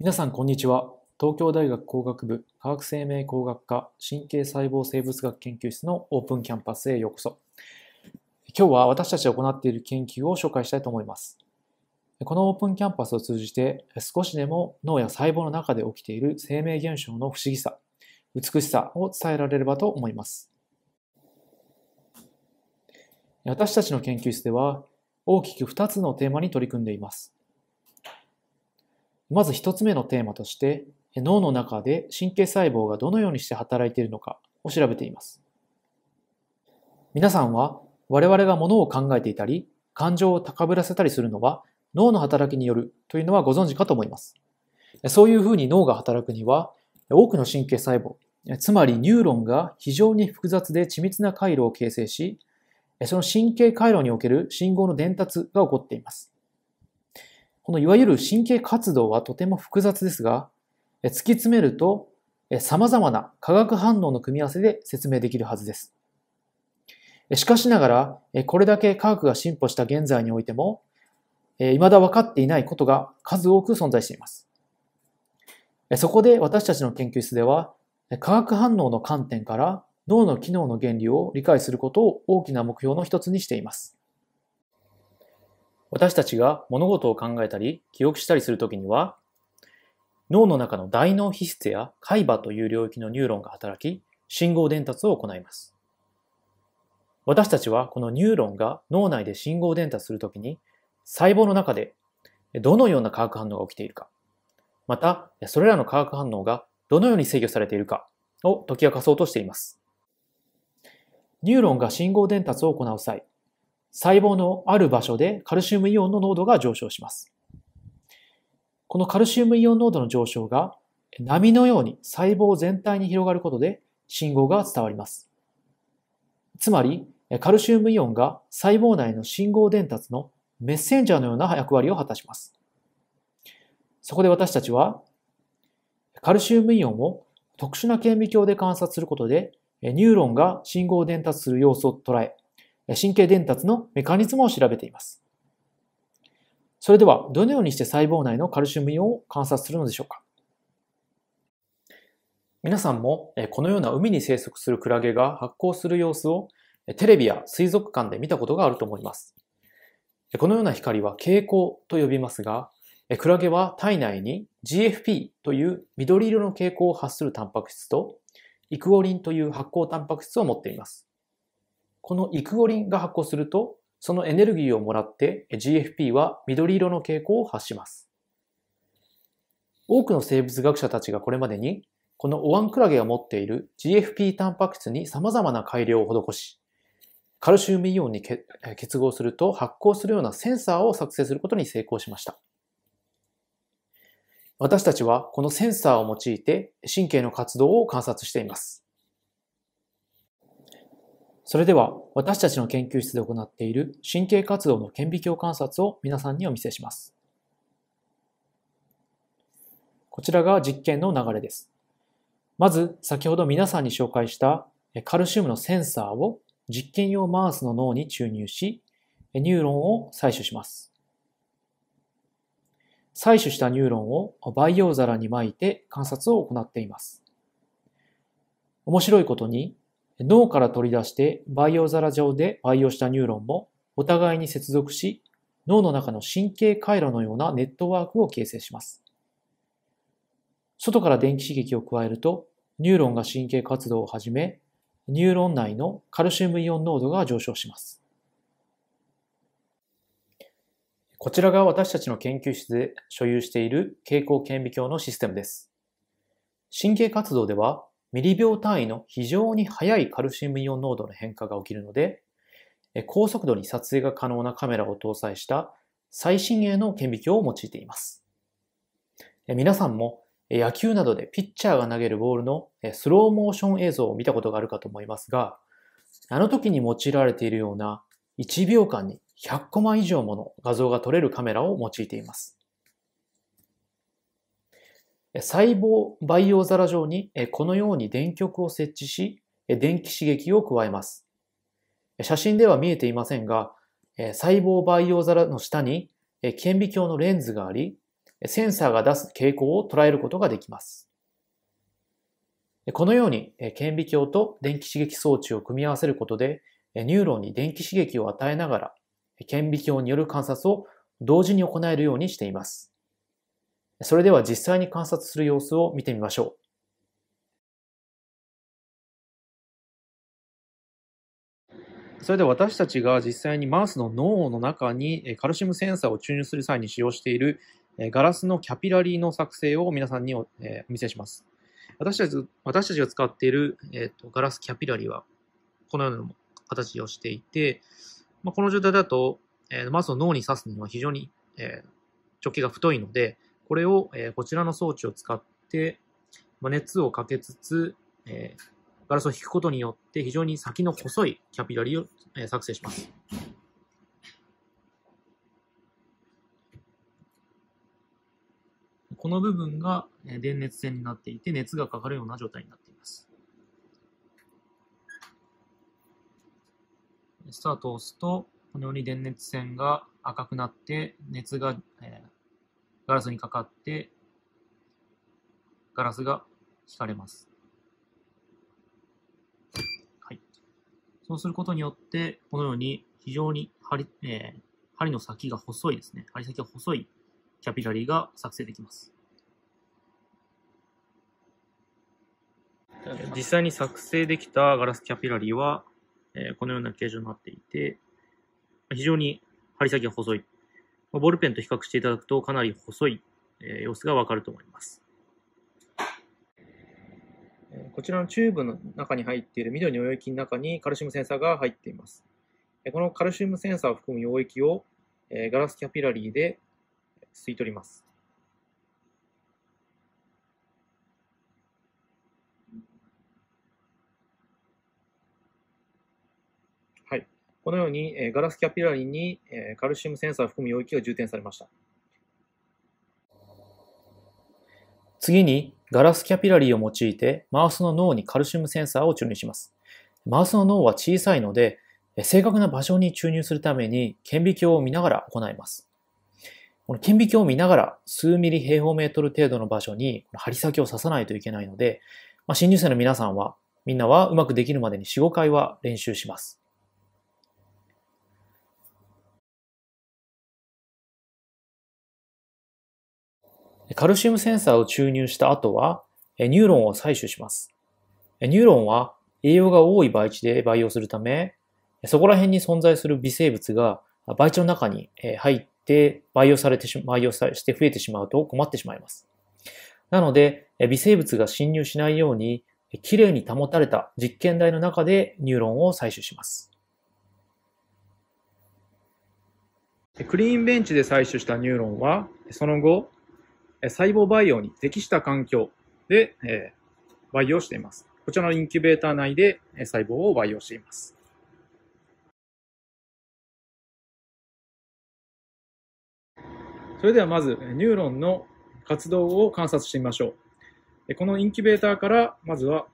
皆さんこんにちは東京大学工学部科学生命工学科神経細胞生物学研究室のオープンキャンパスへようこそ今日は私たちが行っている研究を紹介したいと思いますこのオープンキャンパスを通じて少しでも脳や細胞の中で起きている生命現象の不思議さ美しさを伝えられればと思います私たちの研究室では大きく2つのテーマに取り組んでいますまず1つ目のテーマとして脳の中で神経細胞がどのようにして働いているのかを調べています皆さんは我々がものを考えていたり感情を高ぶらせたりするのは脳の働きによるというのはご存知かと思いますそういうふうに脳が働くには多くの神経細胞つまりニューロンが非常に複雑で緻密な回路を形成しその神経回路における信号の伝達が起こっていますこのいわゆる神経活動はとても複雑ですが、突き詰めると様々な化学反応の組み合わせで説明できるはずです。しかしながら、これだけ科学が進歩した現在においても、未だ分かっていないことが数多く存在しています。そこで私たちの研究室では、化学反応の観点から脳の機能の原理を理解することを大きな目標の一つにしています。私たちが物事を考えたり記憶したりするときには、脳の中の大脳皮質や海馬という領域のニューロンが働き、信号伝達を行います。私たちはこのニューロンが脳内で信号伝達するときに、細胞の中でどのような化学反応が起きているか、また、それらの化学反応がどのように制御されているかを解き明かそうとしています。ニューロンが信号伝達を行う際、細胞のある場所でカルシウムイオンの濃度が上昇します。このカルシウムイオン濃度の上昇が波のように細胞全体に広がることで信号が伝わります。つまり、カルシウムイオンが細胞内の信号伝達のメッセンジャーのような役割を果たします。そこで私たちは、カルシウムイオンを特殊な顕微鏡で観察することで、ニューロンが信号を伝達する様子を捉え、神経伝達のメカニズムを調べています。それでは、どのようにして細胞内のカルシウムイオンを観察するのでしょうか皆さんもこのような海に生息するクラゲが発光する様子をテレビや水族館で見たことがあると思います。このような光は蛍光と呼びますが、クラゲは体内に GFP という緑色の蛍光を発するタンパク質とイクオリンという発光タンパク質を持っています。このイクオリンが発光すると、そのエネルギーをもらって GFP は緑色の蛍光を発します。多くの生物学者たちがこれまでに、このオワンクラゲが持っている GFP タンパク質に様々な改良を施し、カルシウムイオンに結合すると発光するようなセンサーを作成することに成功しました。私たちはこのセンサーを用いて神経の活動を観察しています。それでは私たちの研究室で行っている神経活動の顕微鏡観察を皆さんにお見せします。こちらが実験の流れです。まず先ほど皆さんに紹介したカルシウムのセンサーを実験用マウスの脳に注入し、ニューロンを採取します。採取したニューロンを培養皿に巻いて観察を行っています。面白いことに脳から取り出して培養皿上で培養したニューロンもお互いに接続し、脳の中の神経回路のようなネットワークを形成します。外から電気刺激を加えると、ニューロンが神経活動を始め、ニューロン内のカルシウムイオン濃度が上昇します。こちらが私たちの研究室で所有している蛍光顕微鏡のシステムです。神経活動ではミリ秒単位の非常に速いカルシウムイオン濃度の変化が起きるので、高速度に撮影が可能なカメラを搭載した最新鋭の顕微鏡を用いています。皆さんも野球などでピッチャーが投げるボールのスローモーション映像を見たことがあるかと思いますが、あの時に用いられているような1秒間に100コマ以上もの画像が撮れるカメラを用いています。細胞培養皿上にこのように電極を設置し、電気刺激を加えます。写真では見えていませんが、細胞培養皿の下に顕微鏡のレンズがあり、センサーが出す傾向を捉えることができます。このように顕微鏡と電気刺激装置を組み合わせることで、ニューロンに電気刺激を与えながら、顕微鏡による観察を同時に行えるようにしています。それでは実際に観察する様子を見てみましょう。それで私たちが実際にマウスの脳の中にカルシウムセンサーを注入する際に使用しているガラスのキャピラリーの作成を皆さんにお見せします。私たち私たちが使っている、えー、とガラスキャピラリーはこのような形をしていて、まあ、この状態だと、えー、マウスを脳に刺すには非常に、えー、直径が太いので、これを、えこちらの装置を使って、ま熱をかけつつ、えガラスを引くことによって非常に先の細いキャピラリーを、え作成します。この部分が電熱線になっていて熱がかかるような状態になっています。スタートを押すと、このように電熱線が赤くなって熱がガラスにかかって、ガラスが引かれます。はい。そうすることによって、このように非常に針,、えー、針の先が細いですね。針先が細いキャピラリーが作成できます。実際に作成できたガラスキャピラリーは、えー、このような形状になっていて、非常に針先が細いボールペンと比較していただくとかなり細い様子がわかると思います。こちらのチューブの中に入っている緑の溶液の中にカルシウムセンサーが入っています。このカルシウムセンサーを含む溶液をガラスキャピラリーで吸い取ります。このように、えガラスキャピラリンに、えカルシウムセンサーを含む溶液が充填されました。次に、ガラスキャピラリーを用いて、マウスの脳にカルシウムセンサーを注入します。マウスの脳は小さいので、正確な場所に注入するために顕微鏡を見ながら行います。この顕微鏡を見ながら数ミリ平方メートル程度の場所に針先を刺さないといけないので、まあ、新入生の皆さんは、みんなはうまくできるまでに4、5回は練習します。カルシウムセンサーを注入した後は、ニューロンを採取します。ニューロンは栄養が多い培地で培養するため、そこら辺に存在する微生物が培地の中に入って培養されてし、培養して増えてしまうと困ってしまいます。なので、微生物が侵入しないように、きれいに保たれた実験台の中でニューロンを採取します。クリーンベンチで採取したニューロンは、その後、細胞培養に適した環境で、え培養しています。こちらのインキュベーター内で細胞を培養しています。それではまず、ニューロンの活動を観察してみましょう。このインキュベーターから、まずは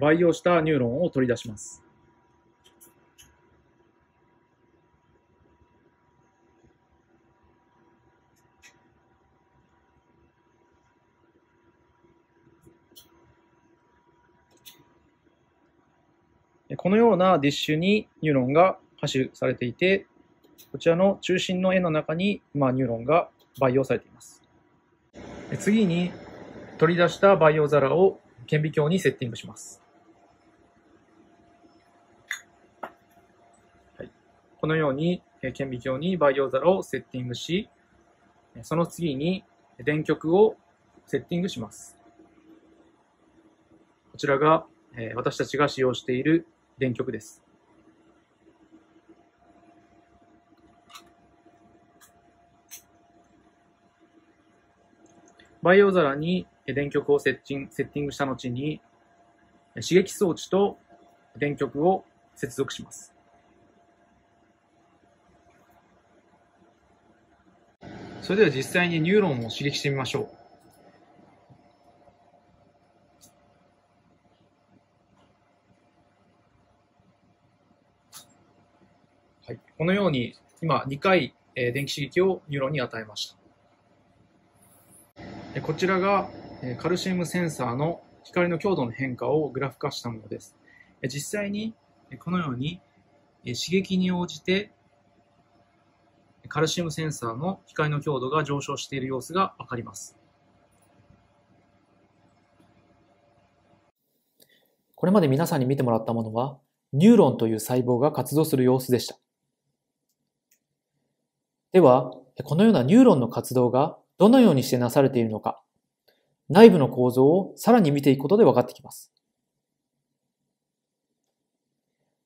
培養したニューロンを取り出します。このようなディッシュにニューロンが播種されていて、こちらの中心の円の中に、まあ、ニューロンが培養されています。次に、取り出した培養皿を顕微鏡にセッティングします。はい、このように顕微鏡に培養皿をセッティングし、その次に電極をセッティングします。こちらが私たちが使用している電極です。培養皿に電極をセッチンセッティングした後に、刺激装置と電極を接続します。それでは実際にニューロンを刺激してみましょう。このように今2回電気刺激をニューロンに与えました。こちらがカルシウムセンサーの光の強度の変化をグラフ化したものです。実際にこのように刺激に応じてカルシウムセンサーの光の強度が上昇している様子がわかります。これまで皆さんに見てもらったものは、ニューロンという細胞が活動する様子でした。では、このようなニューロンの活動がどのようにしてなされているのか、内部の構造をさらに見ていくことで分かってきます。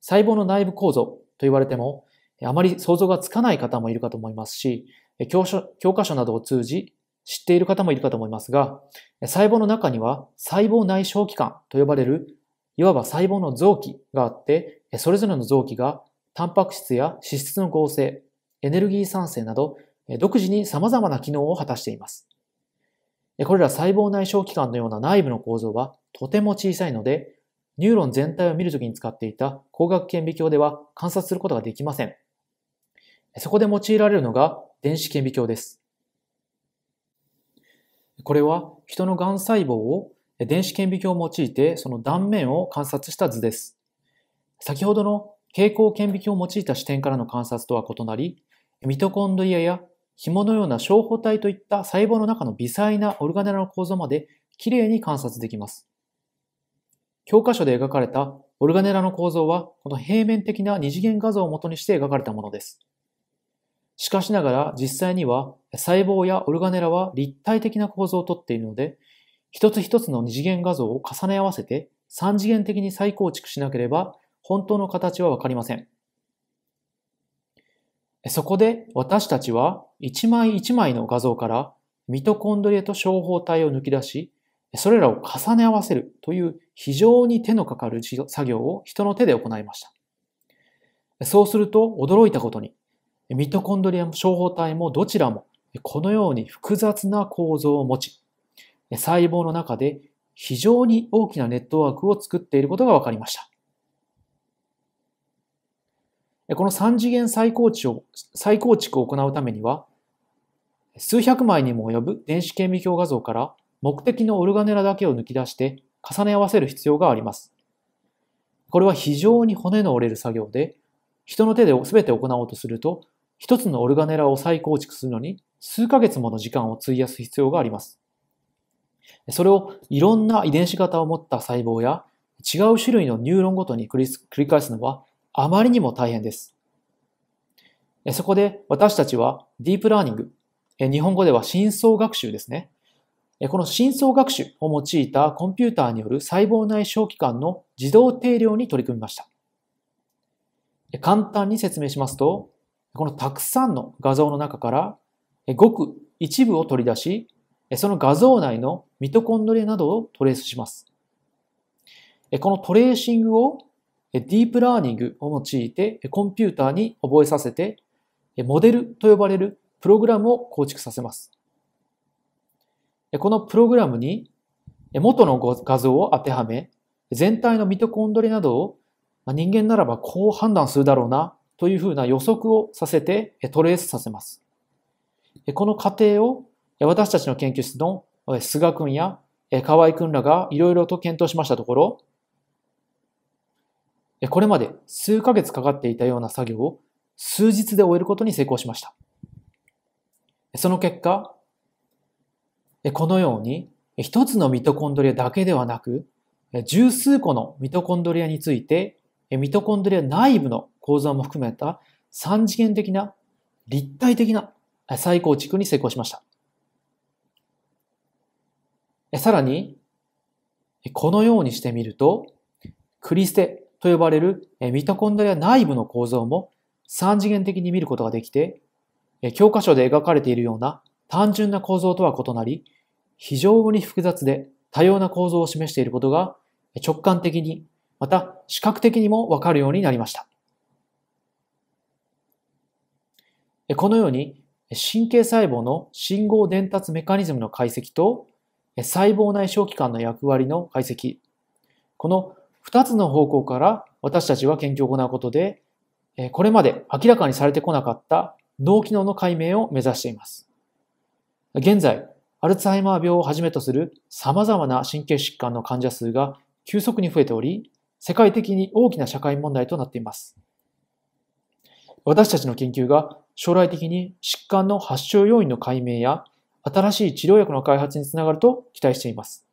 細胞の内部構造と言われても、あまり想像がつかない方もいるかと思いますし、教教科書などを通じ知っている方もいるかと思いますが、細胞の中には細胞内小器官と呼ばれる、いわば細胞の臓器があって、それぞれの臓器がタンパク質や脂質の合成、エネルギー産生など、独自に様々な機能を果たしています。これら細胞内小器官のような内部の構造はとても小さいので、ニューロン全体を見るときに使っていた光学顕微鏡では観察することができません。そこで用いられるのが電子顕微鏡です。これは人の癌細胞を電子顕微鏡を用いてその断面を観察した図です。先ほどの蛍光顕微鏡を用いた視点からの観察とは異なり、ミトコンドリアや紐のような小胞体といった細胞の中の微細なオルガネラの構造まできれいに観察できます。教科書で描かれたオルガネラの構造は、この平面的な二次元画像を元にして描かれたものです。しかしながら実際には細胞やオルガネラは立体的な構造をとっているので、一つ一つの二次元画像を重ね合わせて三次元的に再構築しなければ本当の形はわかりません。そこで私たちは一枚一枚の画像からミトコンドリアと小胞体を抜き出し、それらを重ね合わせるという非常に手のかかる作業を人の手で行いました。そうすると驚いたことに、ミトコンドリアも小胞体もどちらもこのように複雑な構造を持ち、細胞の中で非常に大きなネットワークを作っていることが分かりました。この三次元再構築を再構築を行うためには、数百枚にも及ぶ電子顕微鏡画像から目的のオルガネラだけを抜き出して重ね合わせる必要があります。これは非常に骨の折れる作業で、人の手で全て行おうとすると、一つのオルガネラを再構築するのに数ヶ月もの時間を費やす必要があります。それをいろんな遺伝子型を持った細胞や違う種類のニューロンごとに繰り返すのはあまりにも大変です。そこで私たちはディープラーニング、日本語では深層学習ですね。この深層学習を用いたコンピューターによる細胞内小器官の自動定量に取り組みました。簡単に説明しますと、このたくさんの画像の中からごく一部を取り出し、その画像内のミトコンドリアなどをトレースします。このトレーシングをディープラーニングを用いてコンピューターに覚えさせて、モデルと呼ばれるプログラムを構築させます。このプログラムに元の画像を当てはめ、全体のミトコンドリなどを人間ならばこう判断するだろうなというふうな予測をさせてトレースさせます。この過程を私たちの研究室の菅君や河合君らがいろいろと検討しましたところ、これまで数ヶ月かかっていたような作業を数日で終えることに成功しました。その結果、このように一つのミトコンドリアだけではなく、十数個のミトコンドリアについて、ミトコンドリア内部の構造も含めた三次元的な立体的な再構築に成功しました。さらに、このようにしてみると、クリステと呼ばれるミトコンドリア内部の構造も三次元的に見ることができて、教科書で描かれているような単純な構造とは異なり、非常に複雑で多様な構造を示していることが直感的に、また視覚的にもわかるようになりました。このように神経細胞の信号伝達メカニズムの解析と細胞内小器官の役割の解析、この二つの方向から私たちは研究を行うことで、これまで明らかにされてこなかった脳機能の解明を目指しています。現在、アルツハイマー病をはじめとする様々な神経疾患の患者数が急速に増えており、世界的に大きな社会問題となっています。私たちの研究が将来的に疾患の発症要因の解明や新しい治療薬の開発につながると期待しています。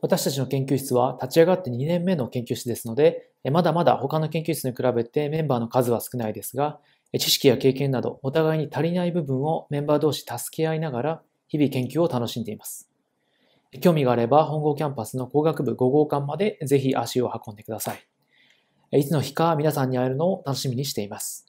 私たちの研究室は立ち上がって2年目の研究室ですので、まだまだ他の研究室に比べてメンバーの数は少ないですが、知識や経験などお互いに足りない部分をメンバー同士助け合いながら日々研究を楽しんでいます。興味があれば本郷キャンパスの工学部5号館までぜひ足を運んでください。いつの日か皆さんに会えるのを楽しみにしています。